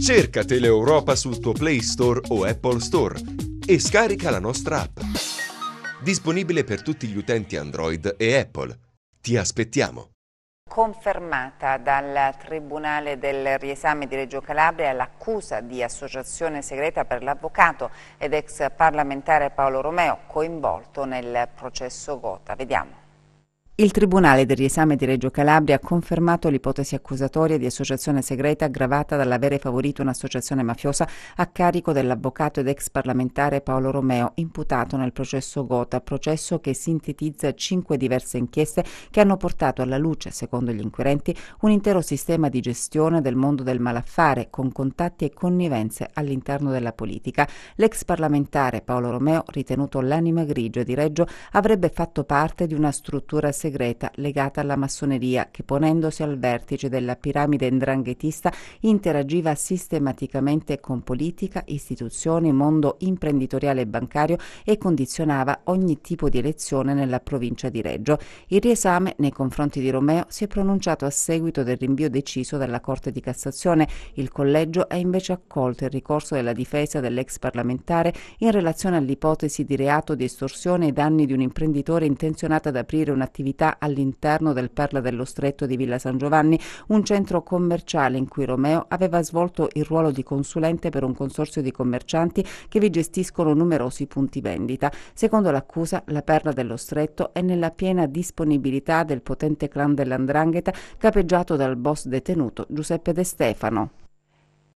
Cerca Teleeuropa sul tuo Play Store o Apple Store e scarica la nostra app. Disponibile per tutti gli utenti Android e Apple. Ti aspettiamo. Confermata dal Tribunale del Riesame di Reggio Calabria l'accusa di associazione segreta per l'avvocato ed ex parlamentare Paolo Romeo coinvolto nel processo Gota. Vediamo. Il Tribunale del riesame di Reggio Calabria ha confermato l'ipotesi accusatoria di associazione segreta aggravata dall'avere favorito un'associazione mafiosa a carico dell'avvocato ed ex parlamentare Paolo Romeo, imputato nel processo Gota, processo che sintetizza cinque diverse inchieste che hanno portato alla luce, secondo gli inquirenti, un intero sistema di gestione del mondo del malaffare con contatti e connivenze all'interno della politica. L'ex parlamentare Paolo Romeo, ritenuto l'anima grigia di Reggio, avrebbe fatto parte di una struttura segreta segreta legata alla massoneria che ponendosi al vertice della piramide ndranghetista interagiva sistematicamente con politica, istituzioni, mondo imprenditoriale e bancario e condizionava ogni tipo di elezione nella provincia di Reggio. Il riesame nei confronti di Romeo si è pronunciato a seguito del rinvio deciso dalla Corte di Cassazione. Il collegio ha invece accolto il ricorso della difesa dell'ex parlamentare in relazione all'ipotesi di reato di estorsione ai danni di un imprenditore intenzionato ad aprire un'attività attività all'interno del Perla dello Stretto di Villa San Giovanni, un centro commerciale in cui Romeo aveva svolto il ruolo di consulente per un consorzio di commercianti che vi gestiscono numerosi punti vendita. Secondo l'accusa, la Perla dello Stretto è nella piena disponibilità del potente clan dell'Andrangheta capeggiato dal boss detenuto Giuseppe De Stefano.